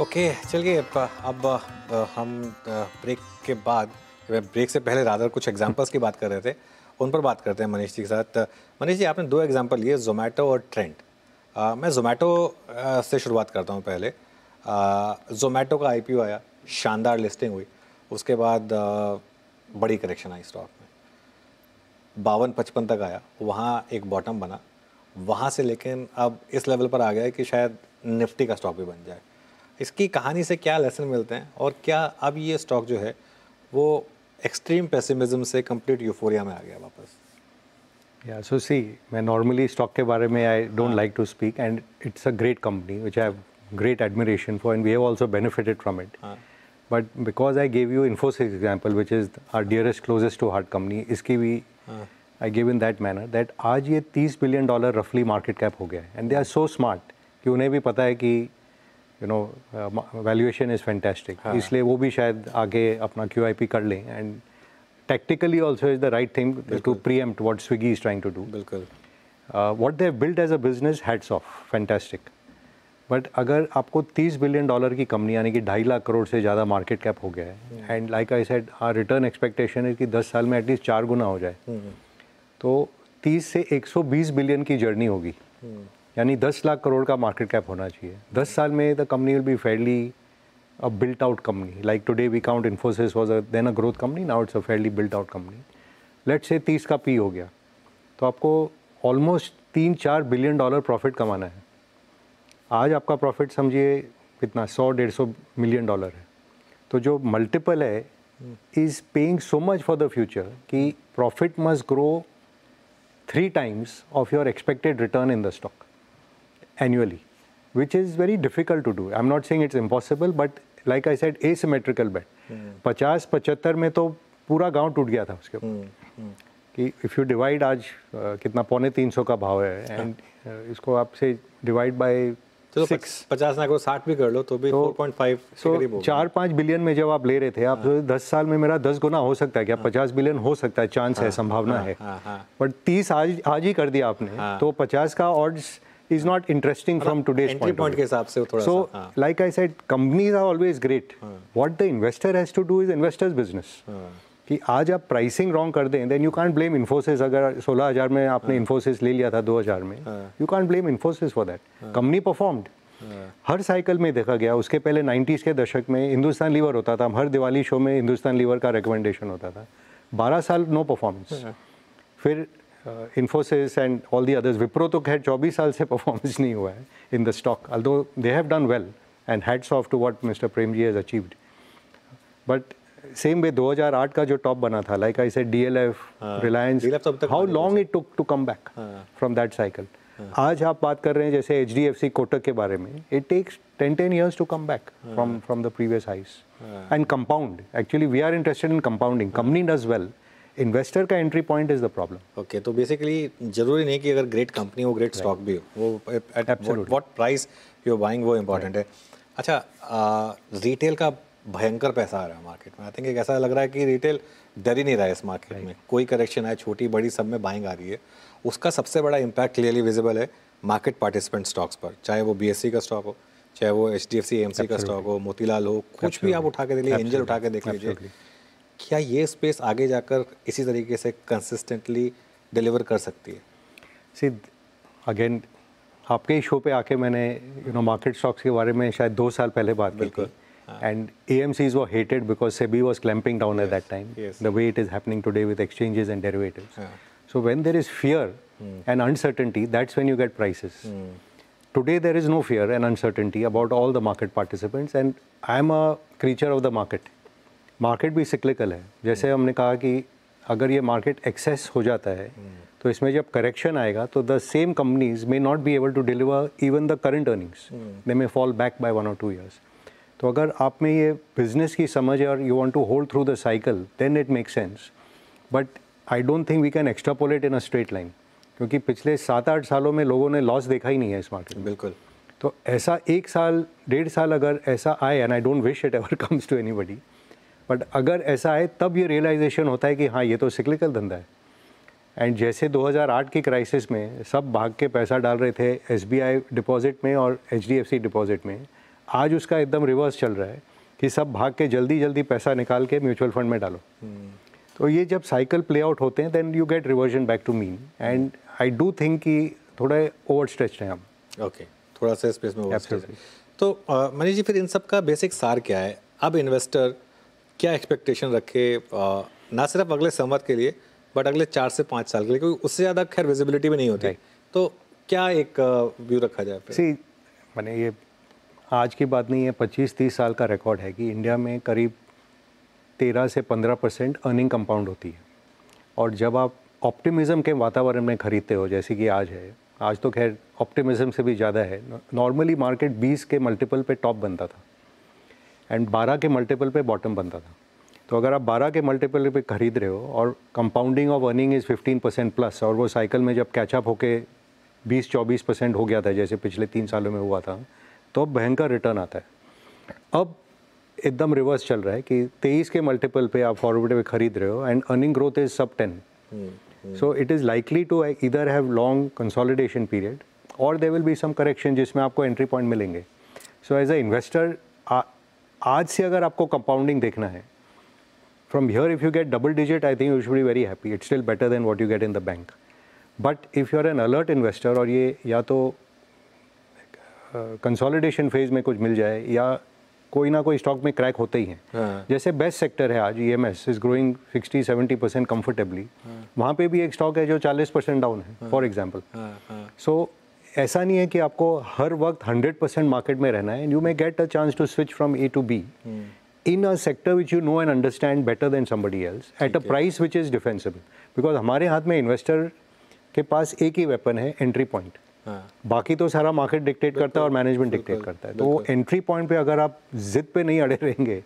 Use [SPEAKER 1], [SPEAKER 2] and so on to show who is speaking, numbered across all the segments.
[SPEAKER 1] Okay चलिए अब अब हम ब्रेक के बाद ब्रेक से पहले राधा कुछ एग्जांपल्स की बात कर रहे थे उन पर बात करते हैं मनीष जी के साथ मनीष जी आपने दो एग्जांपल लिए जोमेटो और ट्रेंड आ, मैं जोमेटो से शुरुआत करता हूँ पहले जोमेटो का आईपीओ आया शानदार लिस्टिंग हुई उसके बाद आ, बड़ी करेक्शन आई स्टॉक में बावन पचपन तक आया वहाँ एक बॉटम बना वहाँ से लेकिन अब इस लेवल पर आ गया है कि शायद निफ्टी का स्टॉक भी बन जाए इसकी कहानी से क्या लेसन मिलते हैं और क्या अब ये स्टॉक जो है वो एक्सट्रीम पेसिमिज्म से कंप्लीट यूफोरिया में आ गया वापस
[SPEAKER 2] या सो सी मैं नॉर्मली स्टॉक के बारे में I don't like to speak and it's a great company which have great admiration for and we have also benefited from it but because I gave you Infosys example which is our dearest closest to heart company इसकी भी I gave in that manner that आज ये तीस billion dollar रफली market cap हो गया and they are so smart कि उन्हें भी पता है कि you know valuation is fantastic इसलिए वो भी शायद आगे अपना क्यू आई पी कर लें and tactically also is the right thing to pre preempt what Swiggy is trying to do बिल्कुल what uh, what build as a business hats off fantastic but अगर आपको 30 बिलियन डॉलर की company यानी कि ढाई लाख करोड़ से ज़्यादा मार्केट कैप हो गया है and like I said our return expectation है कि 10 साल में एटलीस्ट चार गुना हो जाए हम्म। तो 30 से 120 बिलियन की जर्नी होगी हम्म। यानी 10 लाख करोड़ का मार्केट कैप होना चाहिए 10 साल में the company will be fairly a built out company like today we count Infosys was a then a growth company now it's a fairly built out company let say तीस का P हो गया तो आपको ऑलमोस्ट तीन चार billion dollar profit कमाना है आज आपका प्रॉफिट समझिए कितना सौ डेढ़ सौ मिलियन डॉलर है तो जो मल्टीपल है is paying so much for the future कि profit must grow three times of your expected return in the stock annually, which is very difficult to do. I'm not saying it's impossible, but like I said, asymmetrical bet. Hmm. पचास पचहत्तर में तो पूरा गांव टूट गया था उसके ऊपर hmm, hmm. कि इफ़ यू डिवाइड आज कितना पौने तीन सौ का भाव है एंड हाँ। इसको आपसे डिवाइड बाय
[SPEAKER 1] चलो पचास ना को साठ भी कर लो तो भी फोर पॉइंट फाइव
[SPEAKER 2] चार पाँच बिलियन में जब आप ले रहे थे आप हाँ, दस साल में मेरा दस गुना हो सकता है क्या हाँ. पचास बिलियन हो सकता है चांस हाँ. है संभावना हाँ. है बट हाँ. हाँ। तीस आज आज ही कर दिया आपने हाँ. तो पचास का odds is not interesting from today's point के हिसाब से so like I said companies are always great what the investor has to do is investors business कि आज आप प्राइसिंग रॉन्ग कर दें then you can't blame Infosys अगर 16000 में आपने इन्फोसिस हाँ। ले लिया था 2000 में you can't blame Infosys for that company performed हर साइकिल में देखा गया उसके पहले 90s के दशक में हिंदुस्तान लीवर होता था हम हर दिवाली शो में हिंदुस्तान लीवर का रिकमेंडेशन होता था बारह साल नो परफॉर्मेंस हाँ। फिर Infosys and all the others Wipro तो खैर चौबीस साल से परफॉर्मेंस नहीं हुआ है in the stock although they have done well and hats off to what mister Prem ji has achieved but same way 2008 का जो टॉप बना था like I said DLF Reliance how long it took to come back from that cycle आज आप बात कर रहे हैं जैसे H D F C Kotak के बारे में it takes ten ten years to come back from from the previous highs and compound actually we are interested in compounding company does well investor का entry point is the problem
[SPEAKER 1] okay तो basically जरूरी नहीं कि अगर great company हो great stock भी हो वो at what price you buying वो इम्पॉर्टेंट है अच्छा रिटेल का भयंकर पैसा आ रहा है मार्केट में आई थिंक एक ऐसा लग रहा है कि रिटेल डर ही नहीं रहा है इस मार्केट में कोई करेक्शन आए छोटी बड़ी सब में बाइंग आ रही है उसका सबसे बड़ा इम्पैक्ट क्लियरली विजिबल है मार्केट पार्टिसिपेंट स्टॉक्स पर चाहे वो बी e का स्टॉक हो चाहे वो एच डी का स्टॉक हो मोतीलाल हो कुछ भी आप उठा के देख लीजिए एंजल उठा के देख लीजिए क्या ये स्पेस आगे जाकर इसी तरीके से कंसिस्टेंटली डिलीवर कर सकती है
[SPEAKER 2] सी अगेन आपके ही शो पे आके मैंने यू नो मार्केट स्टॉक्स के बारे में शायद दो साल पहले बात की थी and A M C is was hated because SEBI was clamping down at that time the way it is happening today with exchanges and derivative so when there is fear and uncertainty that's when you get prices today there is no fear and uncertainty about all the market participants and I am a creature of the market market भी cyclical है जैसे हमने कहा कि अगर ये market access हो जाता है हम्म। तो इसमें जब करेक्शन आएगा तो the same companies may not be able to deliver even the current earnings they may fall back by one और टू ईयर्स तो अगर आप में ये बिजनेस की समझ है और you want to hold through the cycle then it make sense but I don't think we can extrapolate in a straight line क्योंकि पिछले सात आठ सालों में लोगों ने लॉस देखा ही नहीं है इस मार्केट में बिल्कुल तो ऐसा एक साल डेढ़ साल अगर ऐसा आए and I don't wish it ever comes to anybody but अगर ऐसा है तब ये रियलाइजेशन होता है कि हाँ ये तो सिक्लिकल धंधा है एंड जैसे 2008 की क्राइसिस में सब भाग के पैसा डाल रहे थे एस डिपॉजिट में और एच डिपॉजिट में आज उसका एकदम रिवर्स चल रहा है कि सब भाग के जल्दी जल्दी पैसा निकाल के म्यूचुअल फंड में डालो हम्म। तो ये जब साइकिल प्ले आउट होते हैं then you get reversion back to mean and I do think कि थोड़ा ओवर स्ट्रेच हैं
[SPEAKER 1] हम ओके थोड़ा सा स्पेस में तो मनीष जी फिर इन सब का बेसिक सार क्या है अब इन्वेस्टर क्या एक्सपेक्टेशन रखे ना सिर्फ अगले समर के लिए बट अगले चार से पाँच साल के लिए क्योंकि उससे ज़्यादा खैर विजिबिलिटी भी नहीं होती तो क्या एक व्यू रखा जाए सी मैंने ये
[SPEAKER 2] आज की बात नहीं है पच्चीस तीस साल का रिकॉर्ड है कि इंडिया में करीब तेरह से पंद्रह परसेंट अर्निंग कंपाउंड होती है और जब आप ऑप्टिमिज़म के वातावरण में खरीदते हो जैसे कि आज है आज तो खैर ऑप्टिमिज़म से भी ज़्यादा है नॉर्मली मार्केट बीस के मल्टीपल पे टॉप बनता था एंड 12 के मल्टीपल पे बॉटम बनता था तो अगर आप 12 के मल्टीपल पे खरीद रहे हो और compounding of earning is 15 percent plus और वो साइकिल में जब कैचअप होके 20-24 परसेंट हो गया था जैसे पिछले तीन सालों में हुआ था तो अब भयंकर रिटर्न आता है अब एकदम रिवर्स चल रहा है कि 23 के मल्टीपल पे आप फॉरवर्ड पे खरीद रहे हो and earning growth is sub ten so it is likely to either have long consolidation period और there will be some correction जिसमें आपको एंट्री पॉइंट मिलेंगे सो एज अ इन्वेस्टर आज से अगर आपको कंपाउंडिंग देखना है here if you get double digit I think you should be very happy it's still better than what you get in the bank but if you are an alert investor और ये या तो consolidation uh, phase में कुछ मिल जाए या कोई ना कोई स्टॉक में क्रैक होते ही हैं हाँ. जैसे बेस्ट सेक्टर है आज E M S is growing sixty seventy percent comfortably वहाँ पे भी एक स्टॉक है जो चालीस परसेंट डाउन है फॉर एग्जाम्पल सो ऐसा नहीं है कि आपको हर वक्त 100 परसेंट मार्केट में रहना है you may get a chance to switch from A to B in a sector which you know and understand better than somebody else at a price which is defensible because हमारे हाथ में investor के पास एक ही weapon है entry point हाँ. बाकी तो सारा मार्केट डिक्टेट करता है और मैनेजमेंट डिक्टेट करता है तो एंट्री पॉइंट पे अगर आप जिद पे नहीं अड़े
[SPEAKER 1] रहेंगे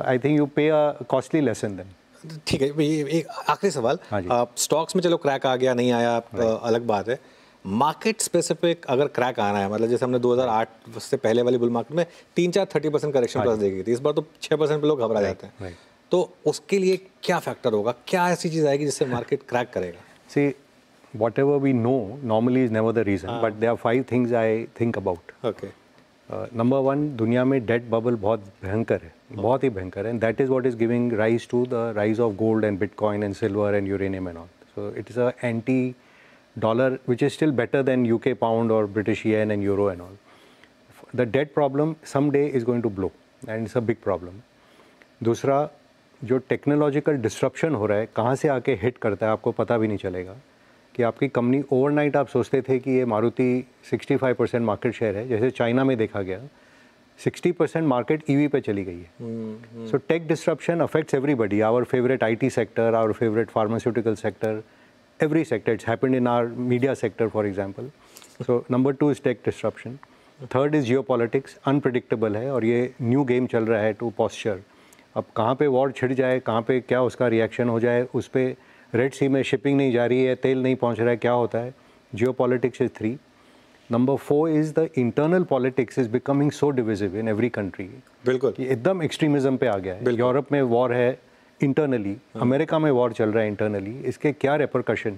[SPEAKER 1] आई थिंक यू पे अ कॉस्टली लेसन देन ठीक है एक आखिरी सवाल स्टॉक्स हाँ में चलो क्रैक आ गया नहीं आया uh, अलग बात है मार्केट स्पेसिफिक अगर क्रैक आना है मतलब जैसे हमने 2008 से पहले वाली बुल मार्केट में तीन चार थर्टी परसेंट करेक्शन प्लस देखी थी इस बार तो छः परसेंट पर लोग घबरा जाते हैं तो उसके लिए क्या फैक्टर होगा क्या ऐसी चीज़ आएगी जिससे मार्केट क्रैक करेगा see whatever we know normally is never the reason but there are
[SPEAKER 2] five things I think about okay number one दुनिया में डेट बबल बहुत भयंकर है okay. बहुत ही भयंकर है and that is what is giving rise to the rise of gold and bitcoin and silver and uranium and all so it is a anti dollar, which is still better than UK pound or British yen and euro and all. The debt problem someday is going to blow and it's a big problem. दूसरा जो technological disruption हो रहा है कहाँ से आके hit करता है आपको पता भी नहीं चलेगा कि आपकी कंपनी ओवरनाइट आप सोचते थे कि ये मारुति 65 परसेंट मार्केट शेयर है जैसे चाइना में देखा गया 60 परसेंट मार्केट ईवी पे चली गई है so tech disruption affects everybody our favourite IT sector our favourite pharmaceutical sector every sector. It's happened in our media sector, for example. So number two is tech disruption. Third is geopolitics unpredictable है और ये new game चल रहा है to posture अब कहाँ पे war छिड़ जाए कहाँ पे क्या उसका रिएक्शन हो जाए उस पर रेड सी में शिपिंग नहीं जा रही है तेल नहीं पहुँच रहा है क्या होता है geopolitics is three number four is the internal politics is becoming so divisive in every country बिल्कुल एकदम एक्सट्रीमिज़म पे आ गया है यूरोप में वॉर है इंटरनली हाँ। अमेरिका में वॉर चल रहा है इंटरनली इसके क्या रेपरकशन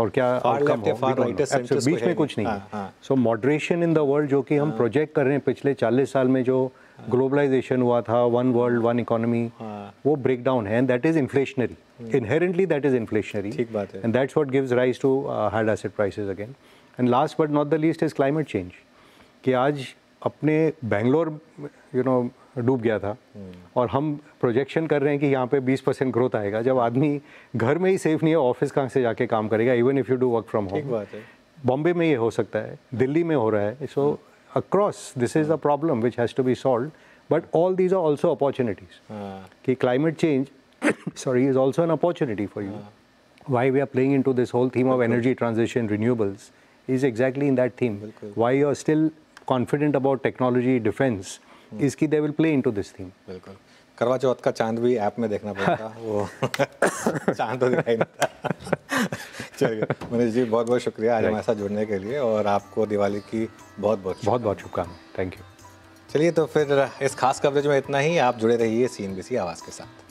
[SPEAKER 2] और क्या आउटकम हो बीच में कुछ नहीं है so moderation in the world जो कि हम प्रोजेक्ट हाँ। कर रहे हैं पिछले 40 साल में जो ग्लोबलाइजेशन हाँ। हुआ था वन वर्ल्ड वन इकोनॉमी वो ब्रेक डाउन है and that is inflationary inherently that is inflationary and that's what gives rise to hard asset prices again and last but not the least is climate change कि आज अपने Bangalore you know डूब गया था हम्म। और हम projection कर रहे हैं कि यहाँ पे 20 परसेंट ग्रोथ आएगा जब आदमी घर में ही सेफ नहीं है ऑफिस कहाँ से जाके काम करेगा even if you do work from home Bombay में ये हो सकता है दिल्ली में हो रहा है so across this is the problem which has to be solve but all these are also opportunities कि climate change sorry is also an opportunity for you why we are playing into this whole theme of energy transition, renewables is exactly in that theme. Why you are still confident about technology defence इसकी they will play in into this theme.
[SPEAKER 1] बिल्कुल करवा चौथ का चांद भी app में देखना पड़ता वो चांद तो दिखाई नहीं चलिए मनीष जी बहुत बहुत शुक्रिया आज हमारे साथ जुड़ने के लिए और आपको दिवाली की बहुत बहुत बहुत बहुत शुभकामनाएं थैंक यू चलिए तो फिर इस खास कवरेज में इतना ही आप जुड़े रहिए सी आवाज़ के साथ